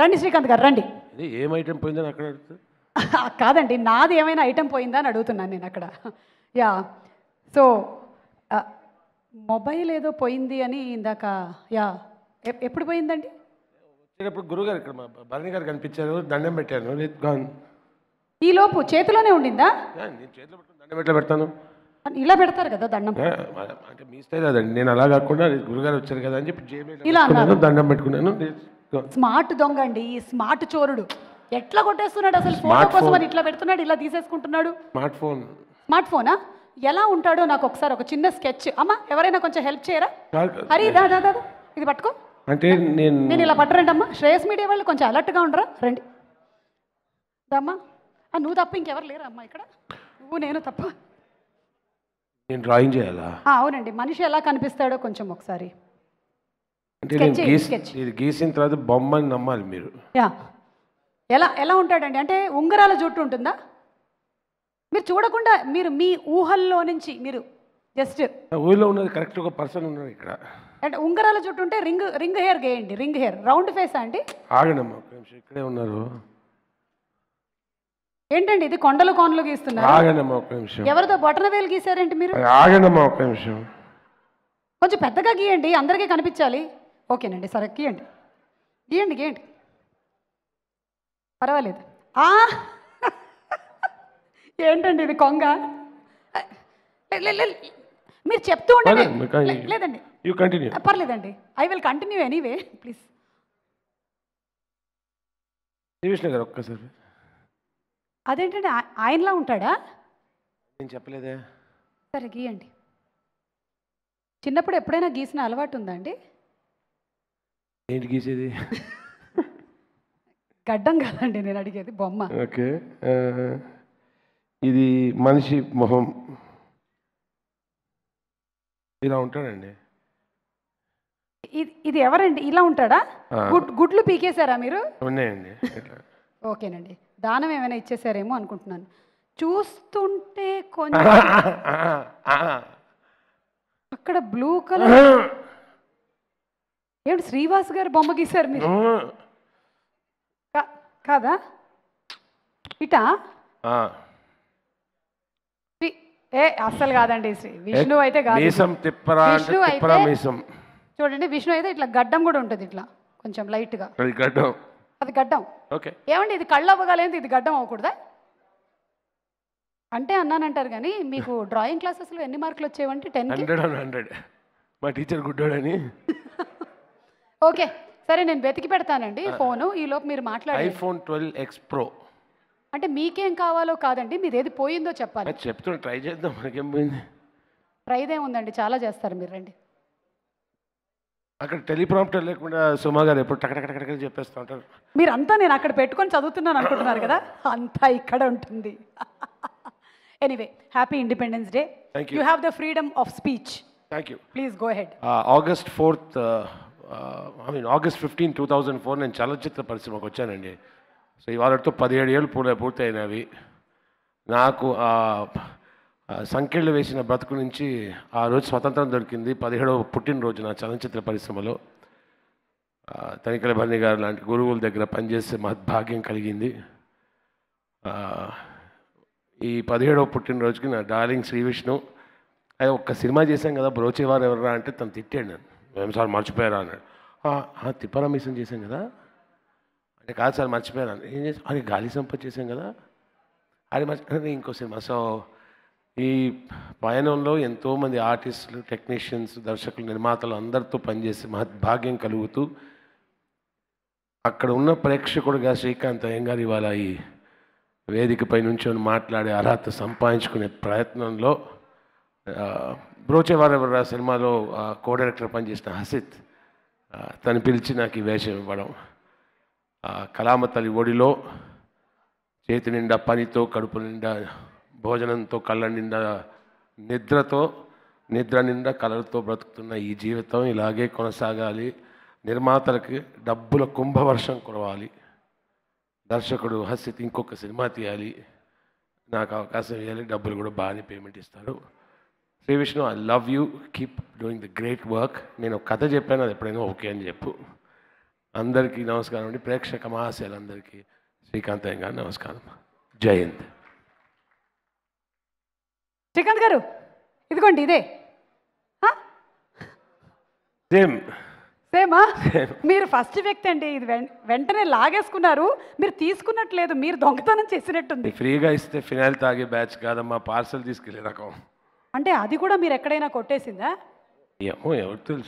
రండి శ్రీకాంత్ గారు రండి ఏం ఐటమ్ పోయిందని అక్కడ కాదండి నాది ఏమైనా ఐటెం పోయిందా అని అడుగుతున్నాను నేను అక్కడ యా సో మొబైల్ ఏదో పోయింది అని ఇందాక యా ఎప్పుడు పోయిందండి ఇప్పుడు గురుగారు ఇక్కడ భరణి గారు కనిపించారు దండం పెట్టాను ఈ లోపు చేతిలోనే ఉండిందా చేతిలో దండం ఎట్లా పెడతాను ఇలా పెడతారు కదా దండం అంటే మీ స్టైల్ అదండి నేను అలా కాకుండా గురుగారు వచ్చారు కదా అని చెప్పి ఇలా దండం పెట్టుకున్నాను స్మార్ట్ దొంగ అండి స్మార్ట్ చోరుడు ఎట్లా కొట్టేస్తున్నాడు అసలు ఫోన్ కోసం అని ఇట్లా పెడుతున్నాడు ఇలా తీసేసుకుంటున్నాడు స్మార్ట్ ఫోన్ స్మార్ట్ ఫోనా ఎలా ఉంటాడో నాకు ఒకసారి ఒక చిన్న స్కెచ్ అమ్మా ఎవరైనా కొంచెం హెల్ప్ చేయరా హరి దా దా ఇది పట్టుకో అంటే నేను నేను ఇలా పట్టరండి అమ్మా శ్రేయస్ మీడియా వాళ్ళు కొంచెం అలర్ట్గా ఉండరా రండి ఆ నువ్వు తప్ప ఇంకెవరు లేరా అమ్మా ఇక్కడ నువ్వు నేను తప్ప నేను డ్రాయింగ్ చేయాలా అవునండి మనిషి ఎలా కనిపిస్తాడో కొంచెం ఒకసారి ఇది గీసిన తర్వాత బొమ్మని నమ్మాలి మీరు యా ఎలా ఎలా ఉంటాడండి అంటే ఉంగరాల జుట్టు ఉంటుందా మీరు చూడకుండా మీరు మీ ఊహల్లో నుంచి మీరు జస్ట్ ఊళ్ళో ఉన్నది కరెక్ట్ ఒక పర్సన్ ఉన్నారు ఇక్కడ అంటే ఉంగరాల జుట్టు ఉంటే రింగ్ రింగ్ హెయిర్ గేయండి రింగ్ హెయిర్ రౌండ్ ఫేస్ అండి ఆగండమ్మా ఒక నిమిషం ఇక్కడే ఉన్నారు ఏంటండి ఇది కొండలు కోనలు గీస్తున్నారు ఆగండమ్మా ఒక నిమిషం ఎవరితో బొటన వేలు గీసారంటే మీరు ఆగండమ్మా ఒక నిమిషం కొంచెం పెద్దగా గీయండి అందరికీ కనిపించాలి ఓకేనండి సరే గీయండి గీయండి గీయండి పర్వాలేదు ఏంటండి ఇది కొంగ మీరు చెప్తూ ఉండండి లేదండి పర్లేదండి I will continue anyway please గారు ఒక్కసారి అదేంటండి ఆయనలా ఉంటాడా నేను చెప్పలేదే సరే గీయండి చిన్నప్పుడు ఎప్పుడైనా గీసిన అలవాటు ఉందా అండి ఏంటి గీసేది గడ్డం కాదండి నేను అడిగేది బొమ్మ ఓకే ఇది మనిషి మొహం ఇలా ఉంటాడండి ఇది ఎవరండి ఇలా ఉంటాడా గుడ్లు పీకేశారా మీరు ఉన్నాయండి ఓకేనండి దానం ఏమైనా ఇచ్చేసారేమో అనుకుంటున్నాను చూస్తుంటే కొంచెం అక్కడ బ్లూ కలర్ ఏమిటి శ్రీవాస్ గారు బొమ్మ గీశారు మీరు కాదా ఇటా ఏ అస్సలు కాదండి శ్రీ విష్ణు అయితే కాదు విష్ణు అయితే చూడండి విష్ణు అయితే ఇట్లా గడ్డం కూడా ఉంటుంది ఇట్లా కొంచెం లైట్ గా గడ్డం అది గడ్డం ఓకే ఏమండి ఇది కళ్ళు అవ్వగలేదు ఇది గడ్డం అవ్వకూడదా అంటే అన్నానంటారు కానీ మీకు డ్రాయింగ్ లో ఎన్ని మార్కులు వచ్చేవంటే టెన్ హండ్రెడ్ హండ్రెడ్ మా టీచర్ గుడ్డోడని ఓకే సరే నేను వెతికి పెడతానండి ఫోన్ ఈలోపు మీరు మాట్లాడండి ఐఫోన్ ట్వెల్వ్ ఎక్స్ ప్రో అంటే మీకేం కావాలో కాదండి మీది ఏది పోయిందో చెప్పాలి చెప్తున్నా ట్రై చేద్దాం మనకేం పోయింది ప్రైదే ఉందండి చాలా చేస్తారు మీరు రండి అక్కడ టెలిప్రాంప్టర్ లేకుండా సుమా గారు ఎప్పుడు టకటకటకటక చెప్పేస్తూ ఉంటారు మీరంతా నేను అక్కడ పెట్టుకొని చదువుతున్నాను అనుకుంటున్నారు కదా అంతా ఇక్కడ ఉంటుంది anyway happy independence day thank you have the freedom of speech thank you please go head August fourth I mean August fifteen two thousand four నేను చలనచిత్ర పరిశ్రమకు వచ్చానండి సో ఇవాళతో పదిహేడు ఏళ్ళు పూర్తి పూర్తయినవి నాకు ఆ సంఖ్యలు వేసిన బ్రతుకు నుంచి ఆ రోజు స్వతంత్రం దొరికింది పదిహేడవ పుట్టినరోజు నా చలనచిత్ర పరిశ్రమలో తనికల భరణి గారు లాంటి గురువుల దగ్గర పనిచేసే మహద్భాగ్యం కలిగింది ఈ పదిహేడవ పుట్టినరోజుకి నా డార్లింగ్ శ్రీ విష్ణు ఒక్క సినిమా చేశాం కదా బ్రోచేవారు ఎవరా అంటే తను తిట్టాడు నన్ను మేము సార్ మర్చిపోయారా అన్నాడు తిప్పారా మిషన్ చేశాం కదా అంటే కాదు సార్ మర్చిపోయారా ఏం చేసి అది గాలి సంపత్ చేశాం కదా అది మర్చిపోయిన ఇంకోసారి సినిమా సో ఈ పయనంలో ఎంతోమంది ఆర్టిస్టులు టెక్నీషియన్స్ దర్శకులు నిర్మాతలు అందరితో పనిచేసి మహద్భాగ్యం కలుగుతూ అక్కడ ఉన్న ప్రేక్షకుడుగా శ్రీకాంత్ అయ్యంగారు ఇవాళ ఈ వేదికపై నుంచి మాట్లాడే అర్హత సంపాదించుకునే ప్రయత్నంలో బ్రోచేవారెవరా సినిమాలో కో డైరెక్టర్ పనిచేసిన హసిత్ తను పిలిచి నాకు ఈ వేషం ఇవ్వడం కలామ ఒడిలో చేతి నిండా పనితో కడుపు నిండా భోజనంతో కళ్ళ నిండా నిద్రతో నిద్ర నిండా కలలతో బ్రతుకుతున్న ఈ జీవితం ఇలాగే కొనసాగాలి నిర్మాతలకి డబ్బుల కుంభవర్షం కురవాలి దర్శకుడు హసిత్ ఇంకొక సినిమా తీయాలి నాకు అవకాశం ఇవ్వాలి డబ్బులు కూడా బాగానే పేమెంట్ ఇస్తారు Shri Vishnu I love you keep doing the great work నేను ఒక కథ చెప్పాను అది ఎప్పుడైనా ఓకే అని చెప్పు అందరికీ నమస్కారం అండి ప్రేక్షక మహాశయాలందరికీ శ్రీకాంత్ గారు నమస్కారం జయంత్ శ్రీకాంత్ గారు ఇదిగోండి ఇదే సేమ్ సేమా మీరు ఫస్ట్ వ్యక్తి అండి ఇది వెంటనే లాగేసుకున్నారు మీరు తీసుకున్నట్లేదు మీరు దొంగతనం చేసినట్టుంది ఫ్రీగా ఇస్తే ఫినాయిల్ తాగే బ్యాచ్ కాదమ్మా పార్సల్ తీసుకెళ్ళే రకం అంటే అది కూడా మీరు ఎక్కడైనా కొట్టేసిందా ఏమో ఎవరు తెలుసు